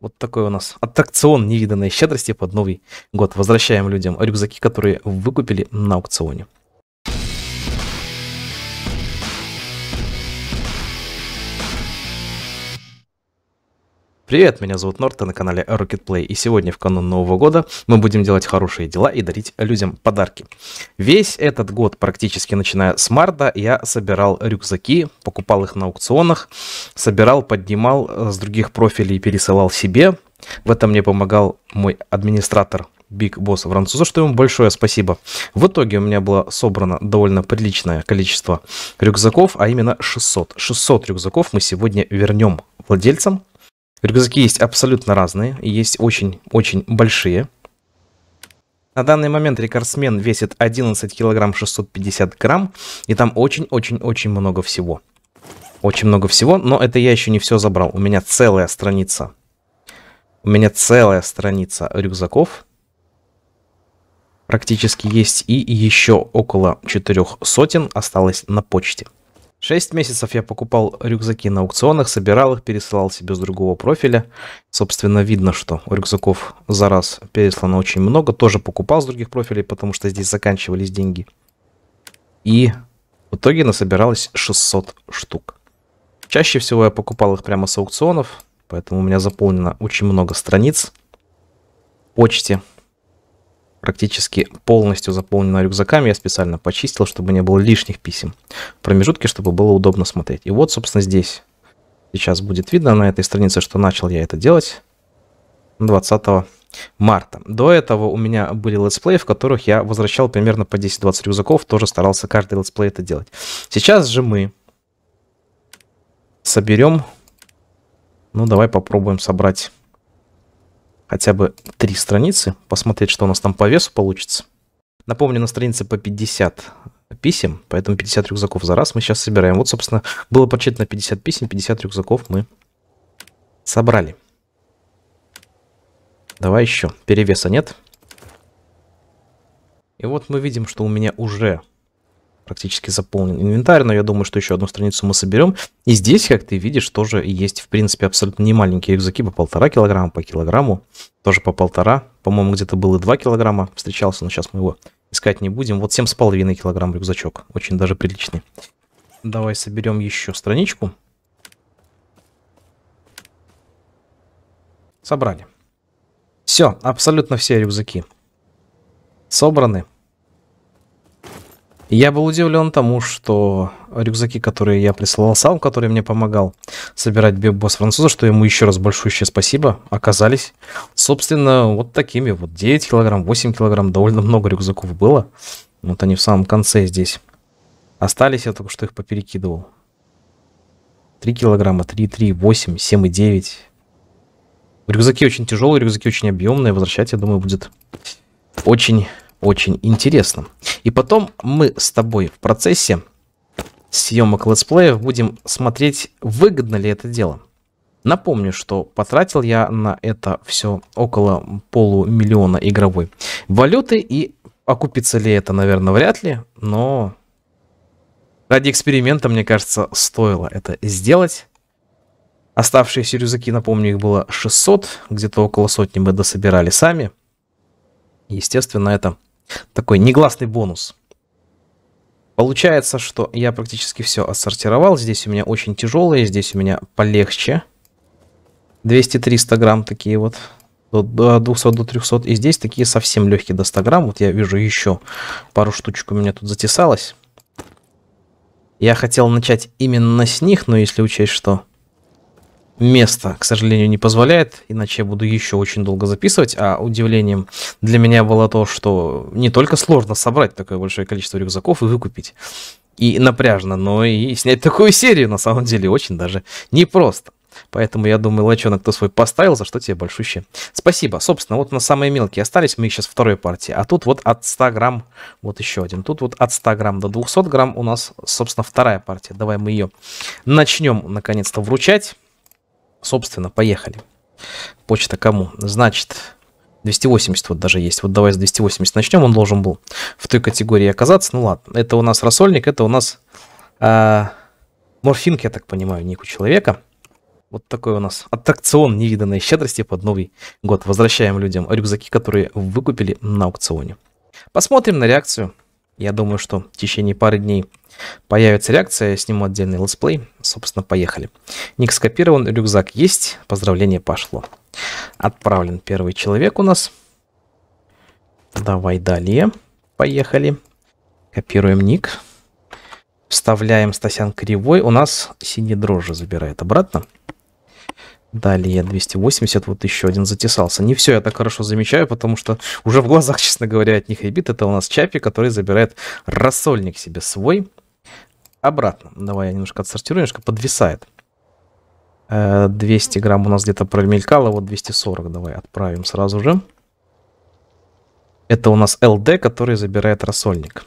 Вот такой у нас аттракцион невиданной щедрости под Новый год. Возвращаем людям рюкзаки, которые выкупили на аукционе. Привет, меня зовут Норт, а на канале Rocket Play, и сегодня в канун Нового года мы будем делать хорошие дела и дарить людям подарки. Весь этот год, практически начиная с марта, я собирал рюкзаки, покупал их на аукционах, собирал, поднимал э, с других профилей и пересылал себе. В этом мне помогал мой администратор Биг Босс Француза, что ему большое спасибо. В итоге у меня было собрано довольно приличное количество рюкзаков, а именно 600. 600 рюкзаков мы сегодня вернем владельцам, Рюкзаки есть абсолютно разные, есть очень-очень большие. На данный момент рекордсмен весит 11 килограмм 650 грамм, и там очень-очень-очень много всего. Очень много всего, но это я еще не все забрал. У меня целая страница. У меня целая страница рюкзаков. Практически есть и еще около четырех сотен осталось на почте. Шесть месяцев я покупал рюкзаки на аукционах, собирал их, пересылал себе с другого профиля. Собственно, видно, что рюкзаков за раз переслано очень много. Тоже покупал с других профилей, потому что здесь заканчивались деньги. И в итоге насобиралось 600 штук. Чаще всего я покупал их прямо с аукционов, поэтому у меня заполнено очень много страниц в почте практически полностью заполнена рюкзаками. Я специально почистил, чтобы не было лишних писем. В промежутке, чтобы было удобно смотреть. И вот, собственно, здесь сейчас будет видно на этой странице, что начал я это делать 20 марта. До этого у меня были летсплеи, в которых я возвращал примерно по 10-20 рюкзаков, тоже старался каждый летсплей это делать. Сейчас же мы соберем, ну давай попробуем собрать хотя бы три страницы, посмотреть, что у нас там по весу получится. Напомню, на странице по 50 писем, поэтому 50 рюкзаков за раз мы сейчас собираем. Вот, собственно, было подсчитано 50 писем, 50 рюкзаков мы собрали. Давай еще. Перевеса нет. И вот мы видим, что у меня уже практически заполнен инвентарь, но я думаю, что еще одну страницу мы соберем. И здесь, как ты видишь, тоже есть, в принципе, абсолютно не маленькие рюкзаки по полтора килограмма, по килограмму, тоже по полтора. По-моему, где-то было 2 килограмма встречался, но сейчас мы его искать не будем. Вот 7,5 килограмм рюкзачок, очень даже приличный. Давай соберем еще страничку. Собрали. Все, абсолютно все рюкзаки собраны. Я был удивлен тому, что рюкзаки, которые я присылал сам, который мне помогал собирать бибос француза, что ему еще раз большое спасибо, оказались, собственно, вот такими. Вот 9 килограмм, 8 килограмм, довольно много рюкзаков было. Вот они в самом конце здесь остались, я только что их поперекидывал. 3 килограмма, 3, 3, 8, 7 и 9. Рюкзаки очень тяжелые, рюкзаки очень объемные. Возвращать, я думаю, будет очень очень интересным. И потом мы с тобой в процессе съемок летсплеев будем смотреть, выгодно ли это дело. Напомню, что потратил я на это все около полумиллиона игровой валюты, и окупится ли это, наверное, вряд ли, но ради эксперимента, мне кажется, стоило это сделать. Оставшиеся рюкзаки, напомню, их было 600, где-то около сотни мы дособирали сами. Естественно, это такой негласный бонус. Получается, что я практически все отсортировал. Здесь у меня очень тяжелые, здесь у меня полегче. 200-300 грамм такие вот. До 200 до 300. И здесь такие совсем легкие до 100 грамм. Вот я вижу еще пару штучек у меня тут затесалось. Я хотел начать именно с них, но если учесть, что место, к сожалению, не позволяет, иначе я буду еще очень долго записывать. А удивлением для меня было то, что не только сложно собрать такое большое количество рюкзаков и выкупить, и напряжно, но и снять такую серию на самом деле очень даже непросто. Поэтому я думаю, лочонок ты свой поставил, за что тебе большущее. Спасибо. Собственно, вот на самые мелкие остались, мы их сейчас второй партии. А тут вот от 100 грамм, вот еще один. Тут вот от 100 грамм до 200 грамм у нас, собственно, вторая партия. Давай мы ее начнем, наконец-то, вручать. Собственно, поехали. Почта кому? Значит, 280 вот даже есть. Вот давай с 280 начнем, он должен был в той категории оказаться. Ну ладно, это у нас рассольник, это у нас э, морфинг, я так понимаю, ник у человека. Вот такой у нас аттракцион невиданной щедрости под Новый год. Возвращаем людям рюкзаки, которые выкупили на аукционе. Посмотрим на реакцию. Я думаю, что в течение пары дней Появится реакция, сниму отдельный летсплей. Собственно, поехали. Ник скопирован, рюкзак есть, поздравление пошло. Отправлен первый человек у нас. Давай далее. Поехали. Копируем ник. Вставляем Стасян кривой. У нас синий дрожжи забирает обратно. Далее 280, вот еще один затесался. Не все я так хорошо замечаю, потому что уже в глазах, честно говоря, от них ребит. Это у нас Чапи, который забирает рассольник себе свой обратно. Давай я немножко отсортирую, немножко подвисает. 200 э, грамм у нас где-то промелькало, вот 240 давай отправим сразу же. Это у нас ЛД, который забирает рассольник.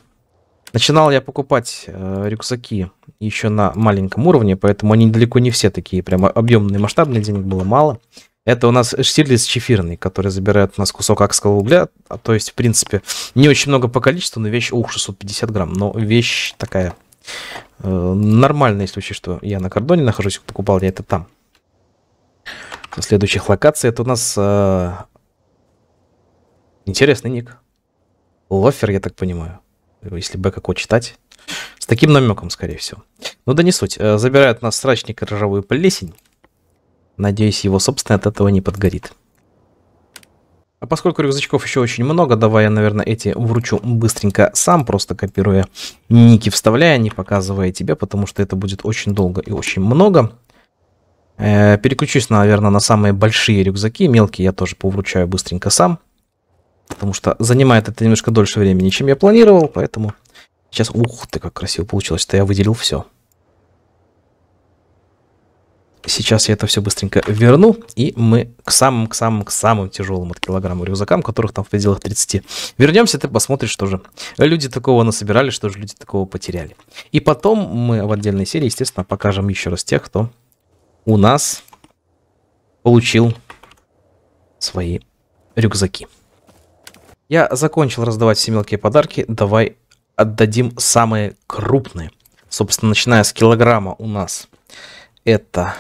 Начинал я покупать э, рюкзаки еще на маленьком уровне, поэтому они далеко не все такие прям объемные, масштабные, денег было мало. Это у нас штирлиц чефирный, который забирает у нас кусок акского угля, а, то есть, в принципе, не очень много по количеству, но вещь, ух, 650 грамм, но вещь такая Э, Нормально, если учесть, что я на кордоне нахожусь, покупал я это там. Со следующих локаций это у нас э, интересный ник. Лофер, я так понимаю. Если бы как его читать. С таким намеком, скорее всего. Ну да не суть. Э, Забирают нас срачник и ржавую плесень. Надеюсь, его собственно от этого не подгорит. А поскольку рюкзачков еще очень много, давай я, наверное, эти вручу быстренько сам, просто копируя ники, вставляя, не показывая тебе, потому что это будет очень долго и очень много. Э, переключусь, наверное, на самые большие рюкзаки. Мелкие я тоже повручаю быстренько сам. Потому что занимает это немножко дольше времени, чем я планировал. Поэтому сейчас... Ух ты, как красиво получилось, что я выделил все. Сейчас я это все быстренько верну, и мы к самым, к самым, к самым тяжелым от килограмма рюкзакам, которых там в пределах 30. Вернемся, ты посмотришь, что же люди такого насобирали, что же люди такого потеряли. И потом мы в отдельной серии, естественно, покажем еще раз тех, кто у нас получил свои рюкзаки. Я закончил раздавать все мелкие подарки, давай отдадим самые крупные. Собственно, начиная с килограмма у нас это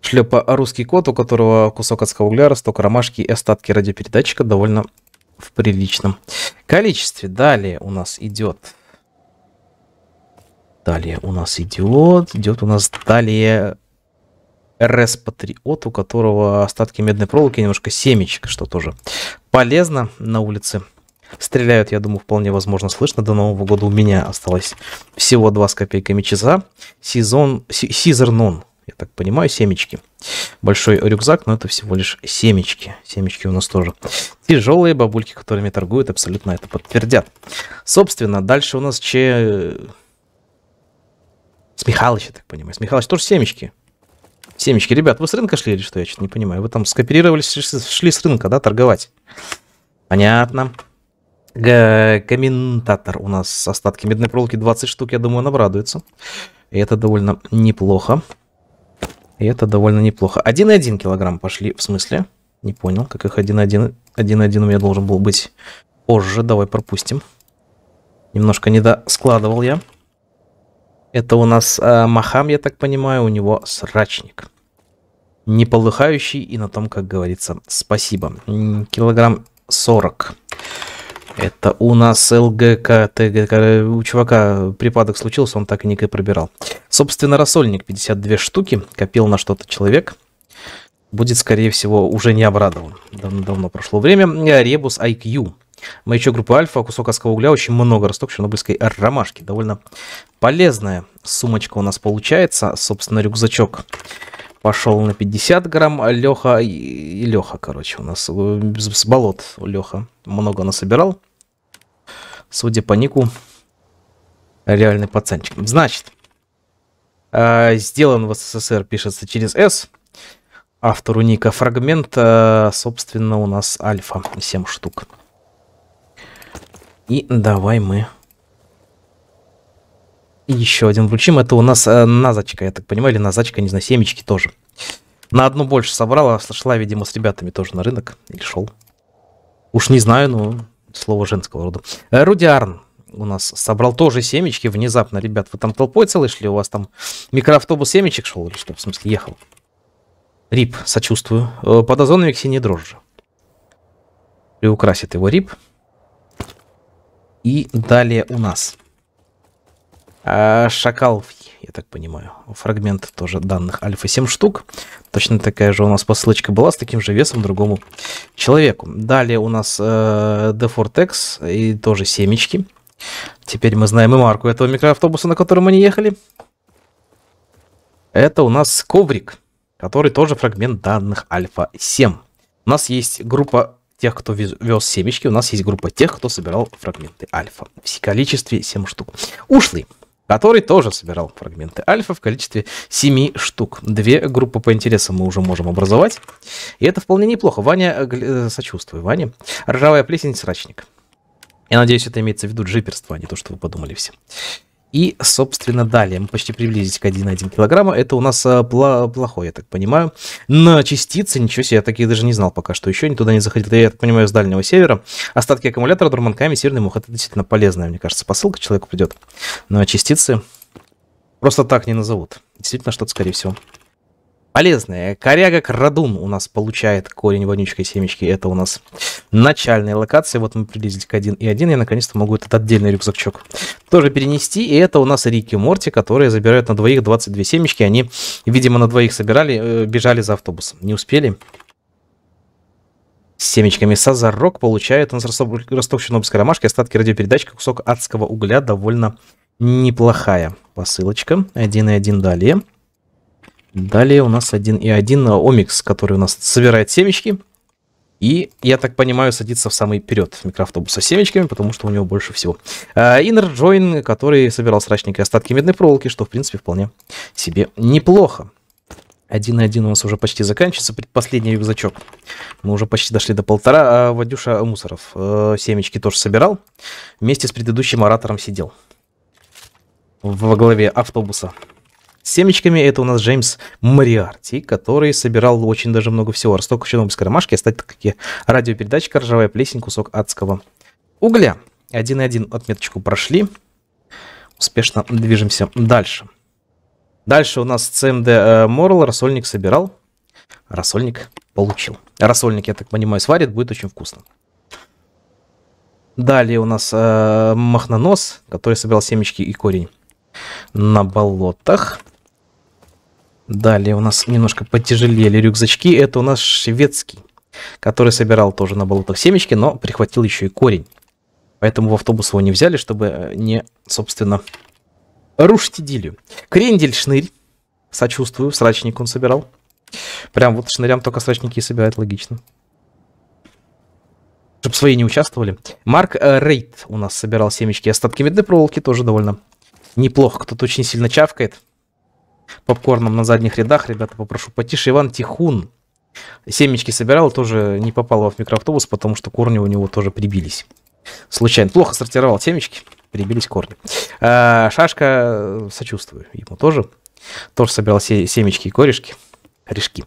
шлепа русский кот, у которого кусок адского угля, росток ромашки и остатки радиопередатчика довольно в приличном количестве. Далее у нас идет... Далее у нас идет... Идет у нас далее РС Патриот, у которого остатки медной проволоки, немножко семечек, что тоже полезно на улице Стреляют, я думаю, вполне возможно слышно. До Нового года у меня осталось всего 2 с копейками часа. Сезон... Сизер я так понимаю, семечки. Большой рюкзак, но это всего лишь семечки. Семечки у нас тоже. Тяжелые бабульки, которыми торгуют, абсолютно это подтвердят. Собственно, дальше у нас Че... С Михалыч, я так понимаю. С Михалыч тоже семечки. Семечки, ребят, вы с рынка шли или что? Я что-то не понимаю. Вы там скопировались, шли с рынка, да, торговать? Понятно комментатор у нас с остатки медной проволоки 20 штук, я думаю, он обрадуется. И это довольно неплохо. И это довольно неплохо. 1,1 килограмм пошли, в смысле? Не понял, как их 1,1 1,1 у меня должен был быть позже. Давай пропустим. Немножко не складывал я. Это у нас э, Махам, я так понимаю, у него срачник. Не полыхающий и на том, как говорится, спасибо. Килограмм 40. Это у нас ЛГК, ТГК, у чувака припадок случился, он так и ник и пробирал. Собственно, рассольник 52 штуки, копил на что-то человек. Будет, скорее всего, уже не обрадован. Давно-давно прошло время. Ребус IQ. Маячок группы Альфа, кусок оского угля, очень много росток чернобыльской ромашки. Довольно полезная сумочка у нас получается. Собственно, рюкзачок пошел на 50 грамм. Леха и Леха, короче, у нас с э, болот Леха много насобирал судя по нику, реальный пацанчик. Значит, э, сделан в СССР, пишется через S. Автору ника фрагмент, э, собственно, у нас альфа, 7 штук. И давай мы еще один вручим. Это у нас э, назачка, я так понимаю, или назачка, не знаю, семечки тоже. На одну больше собрала, шла, видимо, с ребятами тоже на рынок. Или шел. Уж не знаю, но слово женского рода. Э, Руди Арн у нас собрал тоже семечки внезапно. Ребят, вы там толпой целый шли? У вас там микроавтобус семечек шел или что? В смысле, ехал? Рип, сочувствую. Э, под озоном синий дрожжи. Приукрасит его рип. И далее у нас. Э, шакал в я так понимаю. Фрагмент тоже данных альфа 7 штук. Точно такая же у нас посылочка была с таким же весом другому человеку. Далее у нас э, D4Tex и тоже семечки. Теперь мы знаем и марку этого микроавтобуса, на котором они ехали. Это у нас коврик, который тоже фрагмент данных альфа 7. У нас есть группа тех, кто вез семечки, у нас есть группа тех, кто собирал фрагменты альфа. В количестве 7 штук. Ушлый который тоже собирал фрагменты альфа в количестве 7 штук. Две группы по интересам мы уже можем образовать. И это вполне неплохо. Ваня, э, э, сочувствую, Ваня. Ржавая плесень, срачник. Я надеюсь, это имеется в виду джиперство, а не то, что вы подумали все. И, собственно, далее мы почти приблизились к 1,1 килограмма. Это у нас а, пла плохой, я так понимаю. На частицы, ничего себе, я таких даже не знал пока что еще, туда не заходил. Я так понимаю, с Дальнего Севера. Остатки аккумулятора, дурманками, северный мух. Это действительно полезная, мне кажется, посылка. Человеку придет. Но частицы просто так не назовут. Действительно, что-то, скорее всего полезные. Коряга Крадун у нас получает корень вонючкой семечки. Это у нас начальная локация. Вот мы приблизились к 1 и 1. Я наконец-то могу этот отдельный рюкзачок тоже перенести. И это у нас Рики Морти, которые забирают на двоих 22 семечки. Они, видимо, на двоих собирали, э, бежали за автобусом. Не успели. С семечками Сазарок получает у нас ростовщину обской ромашки, остатки радиопередачки, кусок адского угля довольно неплохая посылочка. 1 и 1 далее. Далее у нас один и 1.1 Омикс, который у нас собирает семечки. И, я так понимаю, садится в самый вперед микроавтобуса с семечками, потому что у него больше всего. Inner а, Join, который собирал срачник остатки медной проволоки, что, в принципе, вполне себе неплохо. 1.1 у нас уже почти заканчивается, предпоследний рюкзачок. Мы уже почти дошли до полтора, а Вадюша Мусоров э, семечки тоже собирал. Вместе с предыдущим оратором сидел во главе автобуса семечками это у нас Джеймс Мариарти, который собирал очень даже много всего. Росток еще ромашки, а стать как и радиопередачка, ржавая плесень, кусок адского угля. 1.1 отметочку прошли. Успешно движемся дальше. Дальше у нас CMD Moral. Э, Рассольник собирал. Рассольник получил. Рассольник, я так понимаю, сварит. Будет очень вкусно. Далее у нас э, махнонос, который собирал семечки и корень на болотах. Далее у нас немножко потяжелели рюкзачки. Это у нас шведский, который собирал тоже на болотах семечки, но прихватил еще и корень. Поэтому в автобус его не взяли, чтобы э, не, собственно, рушить идиллию. Крендель шнырь. Сочувствую, срачник он собирал. Прям вот шнырям только срачники собирают, логично. Чтобы свои не участвовали. Марк э, Рейд у нас собирал семечки. Остатки медной проволоки тоже довольно неплохо. Кто-то очень сильно чавкает попкорном на задних рядах. Ребята, попрошу потише. Иван Тихун. Семечки собирал, тоже не попал в микроавтобус, потому что корни у него тоже прибились. Случайно. Плохо сортировал семечки, прибились корни. А, шашка, э, сочувствую ему тоже. Тоже собирал се семечки и корешки. Корешки.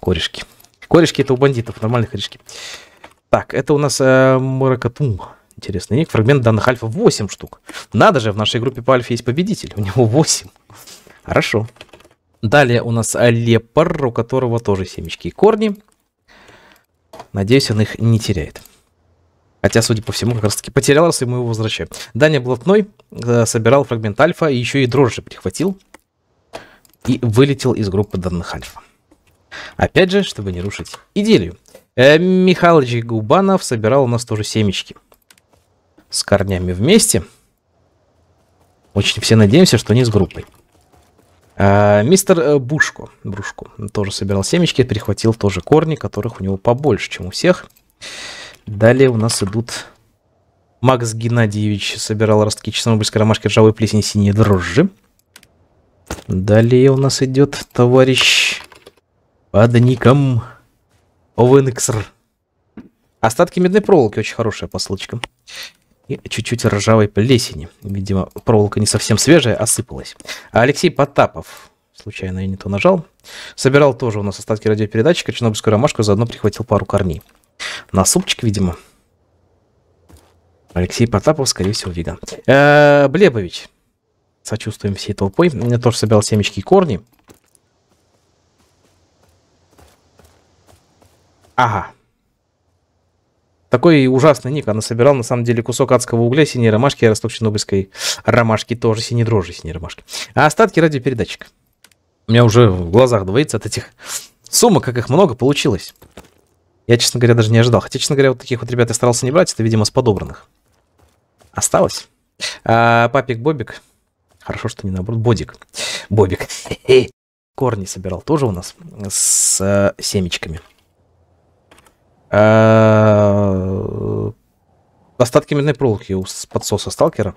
Корешки. Корешки это у бандитов, нормальных корешки. Так, это у нас э, Маракатум. Интересный ник. Фрагмент данных альфа 8 штук. Надо же, в нашей группе по альфе есть победитель. У него 8. Хорошо. Далее у нас лепар, у которого тоже семечки и корни. Надеюсь, он их не теряет. Хотя, судя по всему, как раз таки потерял, раз и мы его возвращаем. Даня Блатной э, собирал фрагмент альфа и еще и дрожжи прихватил. И вылетел из группы данных альфа. Опять же, чтобы не рушить идею. Э, Михалыч Губанов собирал у нас тоже семечки. С корнями вместе. Очень все надеемся, что не с группой. Э, мистер э, Бушку, Брушку тоже собирал семечки, перехватил тоже корни, которых у него побольше, чем у всех. Далее у нас идут... Макс Геннадьевич собирал ростки чеснобыльской ромашки, ржавой плесени, синие дрожжи. Далее у нас идет товарищ под ником ОВНХР. Остатки медной проволоки очень хорошая посылочка и чуть-чуть ржавой плесени. Видимо, проволока не совсем свежая, осыпалась. А, а Алексей Потапов, случайно я не то нажал, собирал тоже у нас остатки радиопередатчика, чернобыльскую ромашку, заодно прихватил пару корней. На супчик, видимо. Алексей Потапов, скорее всего, веган. Э -э, Блебович. Сочувствуем всей толпой. Я тоже собирал семечки и корни. Ага, такой ужасный ник. Она собирала, на самом деле, кусок адского угля, синей ромашки, ростовчинобыльской ромашки, тоже синей дрожжи, синей ромашки. А остатки радиопередатчика. У меня уже в глазах двоится от этих сумок, как их много получилось. Я, честно говоря, даже не ожидал. Хотя, честно говоря, вот таких вот ребят я старался не брать. Это, видимо, с подобранных. Осталось. А, папик Бобик. Хорошо, что не наоборот. Бодик. Бобик. Корни собирал тоже у нас с э, семечками. Остатки медной проволоки у подсоса сталкера.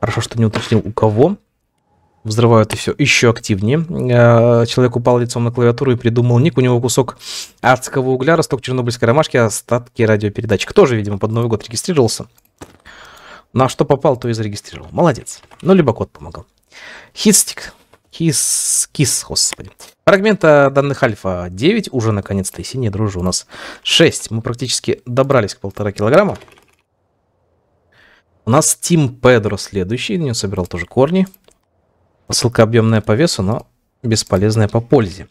Хорошо, что не уточнил, у кого. Взрывают и все еще активнее. Э, человек упал лицом на клавиатуру и придумал ник. У него кусок адского угля, росток чернобыльской ромашки, остатки радиопередатчик. Тоже, видимо, под Новый год регистрировался. На что попал, то и зарегистрировал. Молодец. Ну, либо код помогал. Хитстик Кис, кис, господи. Фрагмента э, данных альфа 9 уже наконец-то и синие дружи. у нас 6. Мы практически добрались к полтора килограмма. У нас Тим Педро следующий, на нем собирал тоже корни. Посылка объемная по весу, но бесполезная по пользе.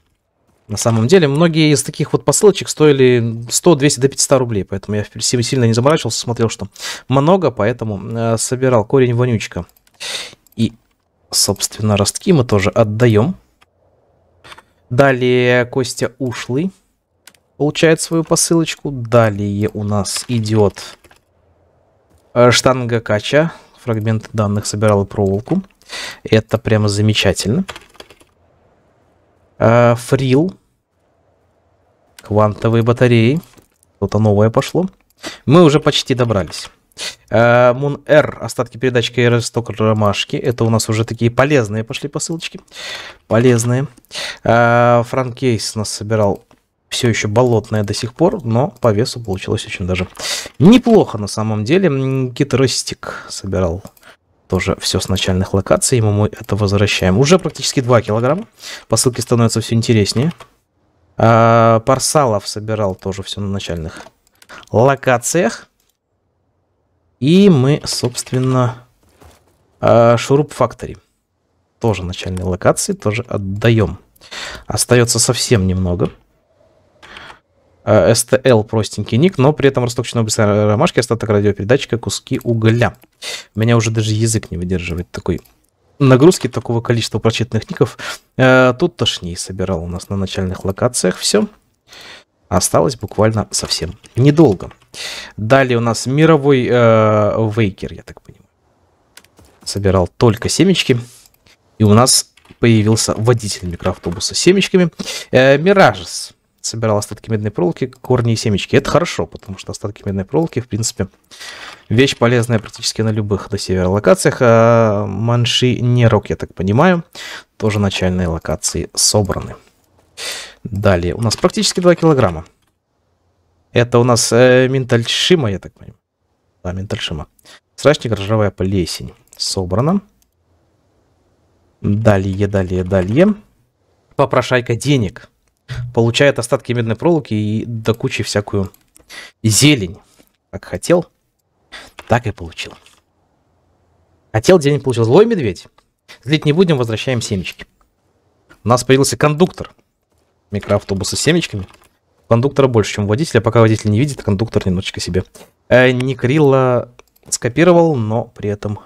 На самом деле, многие из таких вот посылочек стоили 100, 200 до 500 рублей, поэтому я сильно не заморачивался, смотрел, что много, поэтому э, собирал корень вонючка. И Собственно, ростки мы тоже отдаем. Далее Костя Ушлый получает свою посылочку. Далее у нас идет э, штанга Кача. Фрагмент данных собирал и проволоку. Это прямо замечательно. Э, Фрил. Квантовые батареи. Что-то новое пошло. Мы уже почти добрались. Э, Мун Р. Остатки передачки КР Сток Ромашки. Это у нас уже такие полезные пошли посылочки. Полезные. Э, Франк Кейс нас собирал все еще болотное до сих пор, но по весу получилось очень даже неплохо на самом деле. Гитростик собирал тоже все с начальных локаций, ему мы это возвращаем. Уже практически 2 килограмма, посылки становятся все интереснее. А, Парсалов собирал тоже все на начальных локациях. И мы, собственно, э, шуруп фактори. Тоже начальные локации, тоже отдаем. Остается совсем немного. STL э, простенький ник, но при этом росток чернобыльской ромашки, остаток радиопередатчика, куски угля. меня уже даже язык не выдерживает такой нагрузки такого количества прочитанных ников. Э, тут тошней собирал у нас на начальных локациях все. Осталось буквально совсем недолго. Далее у нас мировой э, вейкер, я так понимаю. Собирал только семечки. И у нас появился водитель микроавтобуса с семечками. Э, собирал остатки медной проволоки, корни и семечки. Это хорошо, потому что остатки медной проволоки, в принципе, вещь полезная практически на любых до севера локациях. А манши не рок, я так понимаю, тоже начальные локации собраны. Далее, у нас практически 2 килограмма. Это у нас э, Ментальшима, я так понимаю. Да, Ментальшима. Срачник, ржавая плесень. Собрано. Далее, далее, далее. Попрошайка денег. Получает остатки медной проволоки и до кучи всякую зелень. Как хотел, так и получил. Хотел, денег получил. Злой медведь. Злить не будем, возвращаем семечки. У нас появился кондуктор микроавтобуса с семечками кондуктора больше, чем у водителя. Пока водитель не видит, кондуктор немножечко себе. Э, Ник скопировал, но при этом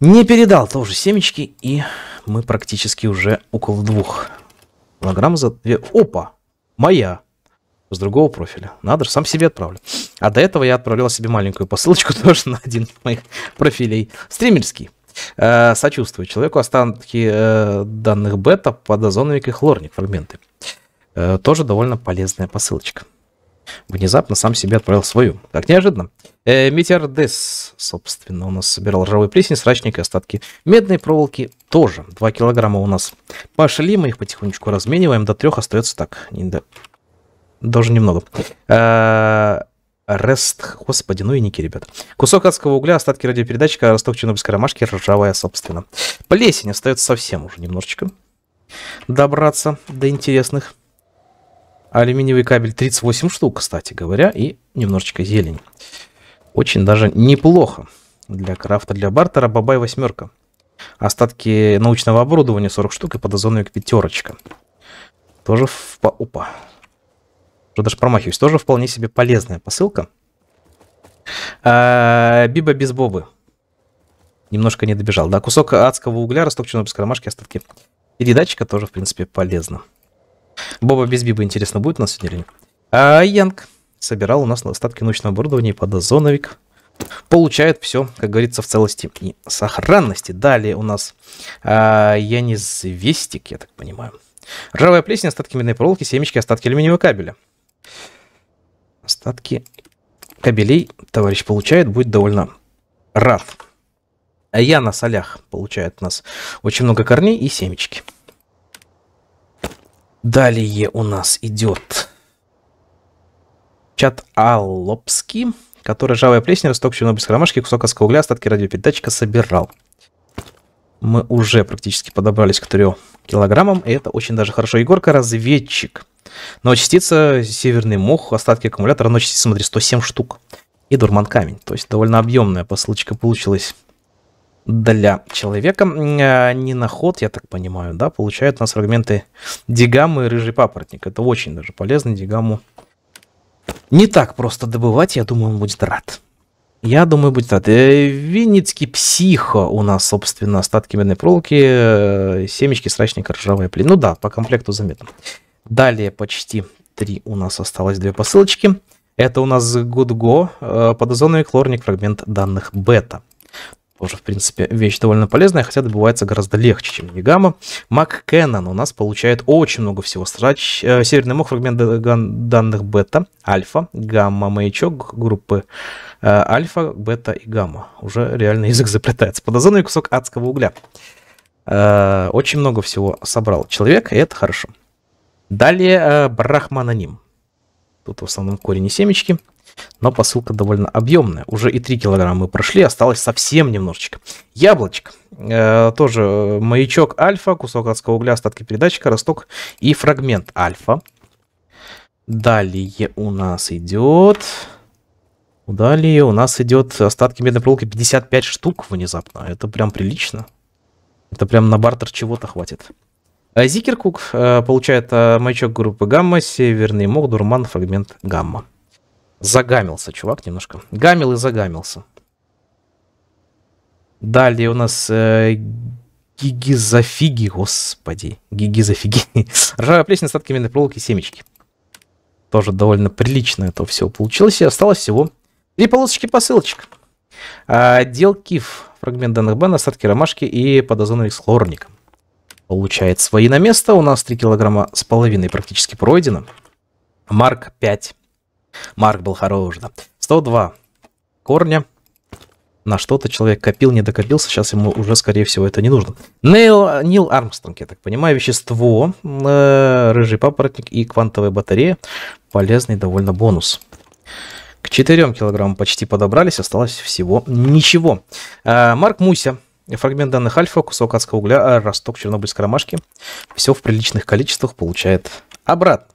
не передал тоже семечки. И мы практически уже около двух килограмм за две. Опа! Моя! С другого профиля. Надо же, сам себе отправлю. А до этого я отправлял себе маленькую посылочку тоже на один из моих профилей. Стримерский. Э, сочувствую человеку. Останки э, данных бета под озоновик и хлорник фрагменты. Э, тоже довольно полезная посылочка. Внезапно сам себе отправил свою. Как неожиданно. Э, дес, собственно, у нас собирал ржавой плесень, срачник и остатки медной проволоки тоже. 2 килограмма у нас. Пошли, мы их потихонечку размениваем. До трех остается так. Не до... Даже немного. Э, Рест, господи, ну и ники, ребят. Кусок адского угля, остатки радиопередатчика, росток чернобыльской ромашки, ржавая, собственно. Плесень остается совсем уже немножечко добраться до интересных а алюминиевый кабель 38 штук, кстати говоря, и немножечко зелень. Очень даже неплохо для крафта, для бартера. Бабай восьмерка. Остатки научного оборудования 40 штук и подозонник пятерочка. Тоже в... Опа. Уже даже промахиваюсь. Тоже вполне себе полезная посылка. А, Биба без бобы. Немножко не добежал. Да, кусок адского угля, растопченного без кармашки, остатки передатчика тоже, в принципе, полезно. Боба без Биба, интересно, будет у нас сегодня или нет? А Янг собирал у нас остатки ночного оборудования под озоновик. Получает все, как говорится, в целости и сохранности. Далее у нас а, янизвестик, я так понимаю. Ржавая плесень, остатки медной проволоки, семечки, остатки алюминиевого кабеля. Остатки кабелей товарищ получает, будет довольно рад. А я на солях получает у нас очень много корней и семечки. Далее у нас идет чат Аллопский, который жавая плесень, растопченного без хромашки, кусок оского угля, остатки радиопередатчика собирал. Мы уже практически подобрались к 3 килограммам, и это очень даже хорошо. Егорка разведчик. Но частица, северный мох, остатки аккумулятора, но частица, смотри, 107 штук. И дурман камень. То есть довольно объемная посылочка получилась для человека. Э, не на ход, я так понимаю, да, получают у нас фрагменты дигамы и рыжий папоротник. Это очень даже полезно дигаму. Не так просто добывать, я думаю, он будет рад. Я думаю, будет рад. Э, винницкий психо у нас, собственно, остатки медной проволоки, э, семечки, срачника, ржавая плен. Ну да, по комплекту заметно. Далее почти три у нас осталось две посылочки. Это у нас гудго, подозонный хлорник фрагмент данных бета. Тоже, в принципе, вещь довольно полезная, хотя добывается гораздо легче, чем Нигама. Мак Кеннон у нас получает очень много всего. Срач, э, северный мох, фрагмент данных бета, альфа, гамма, маячок группы э, альфа, бета и гамма. Уже реально язык заплетается. Подозонный кусок адского угля. Э, очень много всего собрал человек, и это хорошо. Далее э, Брахмананим. Тут в основном корень и семечки. Но посылка довольно объемная. Уже и 3 килограмма мы прошли, осталось совсем немножечко. Яблочко. Э, тоже маячок альфа, кусок адского угля, остатки передатчика, росток и фрагмент альфа. Далее у нас идет... Далее у нас идет остатки медной проволоки 55 штук внезапно. Это прям прилично. Это прям на бартер чего-то хватит. А Зикеркук э, получает э, маячок группы гамма, северный мох, дурман, фрагмент гамма. Загамился чувак немножко. Гамил и загамился. Далее у нас э, гигизофиги, господи. Гигизофиги. Ржавая плесень, остатки медной проволоки и семечки. Тоже довольно прилично это все получилось. И осталось всего три полосочки посылочек. Отдел а, киф, фрагмент данных бан, остатки ромашки и подозонный с хлорником получает свои на место. У нас 3 килограмма с половиной практически пройдено. Марк 5. Марк был хорош, да. 102 корня. На что-то человек копил, не докопился. Сейчас ему уже, скорее всего, это не нужно. Нейл, Нил Армстронг, я так понимаю, вещество, э, рыжий папоротник и квантовая батарея. Полезный довольно бонус. К 4 килограммам почти подобрались, осталось всего ничего. Э, Марк Муся Фрагмент данных альфа, кусок адского угля, а росток чернобыльской ромашки. Все в приличных количествах получает обратно.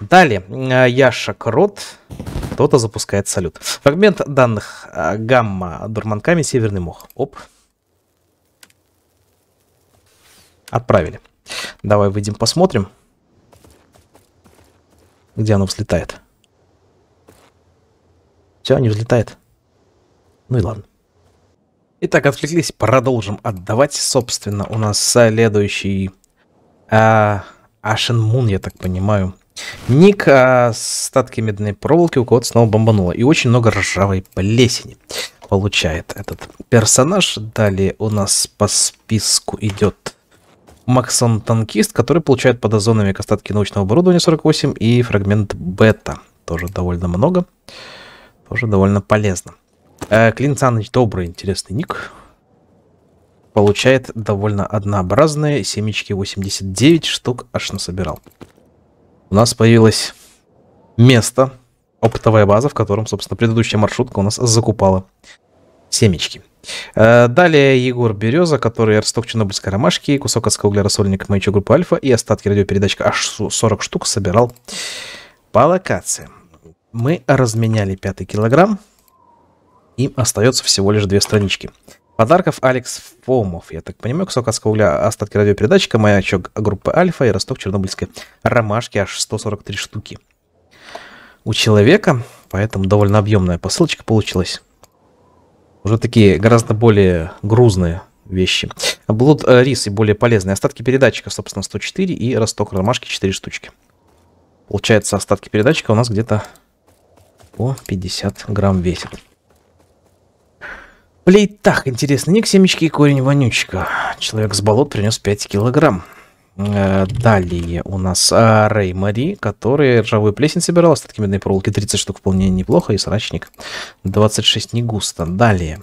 Далее, э, Яша Крот, кто-то запускает салют. Фрагмент данных э, гамма дурманками северный мох. Оп. Отправили. Давай выйдем посмотрим, где оно взлетает. Все, не взлетает. Ну и ладно. Итак, отвлеклись, продолжим отдавать. Собственно, у нас следующий Ашен Мун, я так понимаю. Ник а, статки медной проволоки у кого-то снова бомбануло. И очень много ржавой плесени получает этот персонаж. Далее у нас по списку идет Максон Танкист, который получает под озонами остатки научного оборудования 48 и фрагмент бета. Тоже довольно много. Тоже довольно полезно. Э, Клин Саныч, добрый, интересный ник. Получает довольно однообразные семечки 89 штук аж насобирал. У нас появилось место, опытовая база, в котором, собственно, предыдущая маршрутка у нас закупала семечки. Э, далее Егор Береза, который росток чернобыльской ромашки, кусок адского угля рассольник маячок группы Альфа и остатки радиопередач аж 40 штук собирал по локации. Мы разменяли пятый килограмм. Им остается всего лишь две странички. Подарков Алекс Фомов, я так понимаю, кусок адского угля, остатки радиопередатчика, маячок группы Альфа и росток чернобыльской ромашки, аж 143 штуки. У человека, поэтому довольно объемная посылочка получилась. Уже такие гораздо более грузные вещи. Блуд, э, рис и более полезные остатки передатчика, собственно, 104 и росток ромашки 4 штучки. Получается, остатки передатчика у нас где-то по 50 грамм весят. Плей так, интересно, ник семечки и корень вонючка. Человек с болот принес 5 килограмм. Э, далее у нас а, Рэй Мари, который ржавую плесень собирал, остатки медной проволоки 30 штук вполне неплохо, и срачник 26 не густо. Далее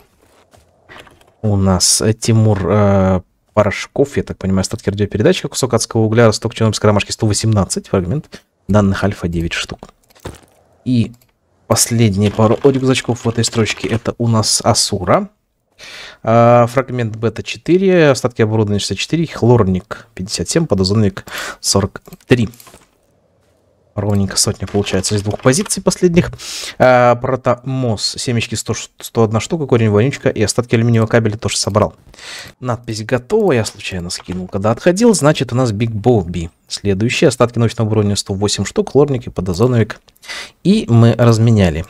у нас э, Тимур э, Порошков, я так понимаю, остатки радиопередатчика, кусок адского угля, росток черном с карамашки 118, фрагмент данных альфа 9 штук. И последние пару рюкзачков в этой строчке. Это у нас Асура. А, фрагмент бета-4, остатки оборудования 64, хлорник 57, подозонник 43. Ровненько сотня получается из двух позиций последних. А, э, протомос. Семечки 100, 101 штука, корень вонючка и остатки алюминиевого кабеля тоже собрал. Надпись готова. Я случайно скинул, когда отходил. Значит, у нас Биг Бобби. Следующие остатки научного уровня 108 штук, лорник и подозоновик. И мы разменяли.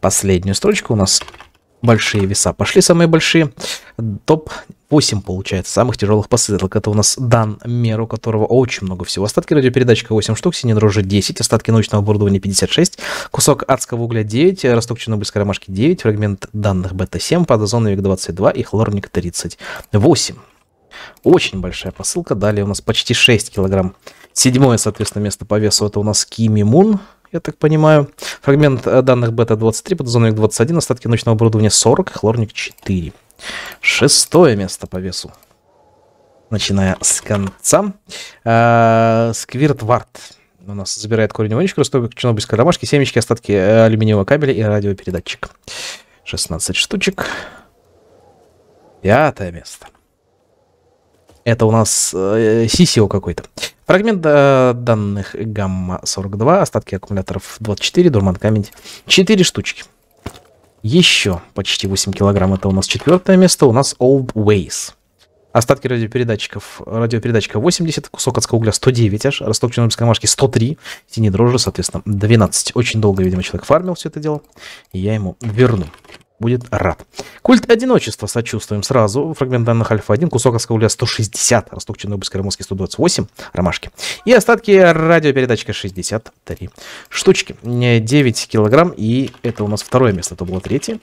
Последнюю строчку у нас большие веса. Пошли самые большие. Топ 8 получается, самых тяжелых посылок. Это у нас Дан Мер, которого очень много всего. Остатки радиопередатчика 8 штук, синий дрожжи 10, остатки научного оборудования 56, кусок адского угля 9, росток чернобыльской ромашки 9, фрагмент данных бета-7, подозонный 22 и хлорник 38. Очень большая посылка. Далее у нас почти 6 килограмм. Седьмое, соответственно, место по весу это у нас Кими Мун, я так понимаю. Фрагмент э, данных бета-23, подозонник 21, остатки ночного оборудования 40, хлорник 4. Шестое место по весу. Начиная с конца. Э -э, у нас забирает корень вонючка, ростовик, чернобыльской ромашки, семечки, остатки э, алюминиевого кабеля и радиопередатчик. 16 штучек. Пятое место. Это у нас э, CCO какой-то. Фрагмент э, данных гамма 42, остатки аккумуляторов 24, дурман камень 4 штучки. Еще почти 8 килограмм, это у нас четвертое место, у нас Old Ways. Остатки радиопередатчиков. Радиопередатчика 80, кусок от угля 109 аж, росток чернобыльской маршки 103, синий дрожжи, соответственно, 12. Очень долго, видимо, человек фармил все это дело, и я ему верну будет рад. Культ одиночества сочувствуем сразу. Фрагмент данных Альфа-1, кусок оскауля 160, Росток, Чернобыльск, ромоски 128, Ромашки. И остатки радиопередатчика 63 штучки. 9 килограмм, и это у нас второе место, это было третье.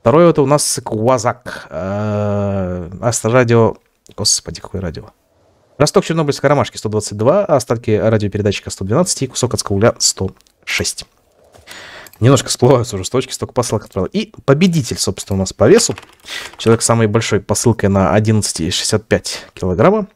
Второе это у нас квазак. Э, Астрадио... Господи, какое радио. Росток Чернобыльской ромашки 122, остатки радиопередатчика 112 и кусок от скауля 106. Немножко всплываются уже с точки, столько посылок отправил. И победитель, собственно, у нас по весу. Человек с самой большой посылкой на 11,65 килограмма.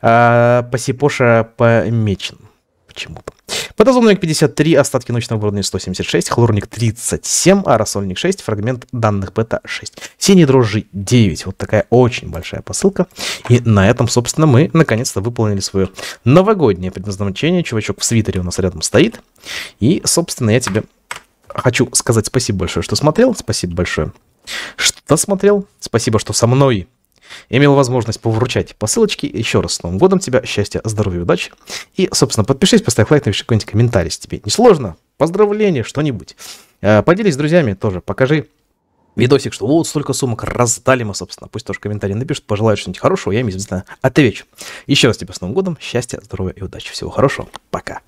А, Пасипоша помечен почему-то. Подозумник 53, остатки ночного оборудования 176, хлорник 37, а 6, фрагмент данных бета 6. синий дрожжи 9. Вот такая очень большая посылка. И на этом, собственно, мы наконец-то выполнили свое новогоднее предназначение. Чувачок в свитере у нас рядом стоит. И, собственно, я тебе хочу сказать спасибо большое, что смотрел. Спасибо большое, что смотрел. Спасибо, что со мной имел возможность повручать посылочки. Еще раз с Новым годом тебя, счастья, здоровья, удачи. И, собственно, подпишись, поставь лайк, напиши какой-нибудь комментарий, если тебе не Поздравление, что-нибудь. А, поделись с друзьями тоже, покажи видосик, что вот столько сумок раздали мы, собственно. Пусть тоже комментарии напишут, пожелают что-нибудь хорошего, я им, обязательно отвечу. Еще раз тебе с Новым годом, счастья, здоровья и удачи. Всего хорошего, пока.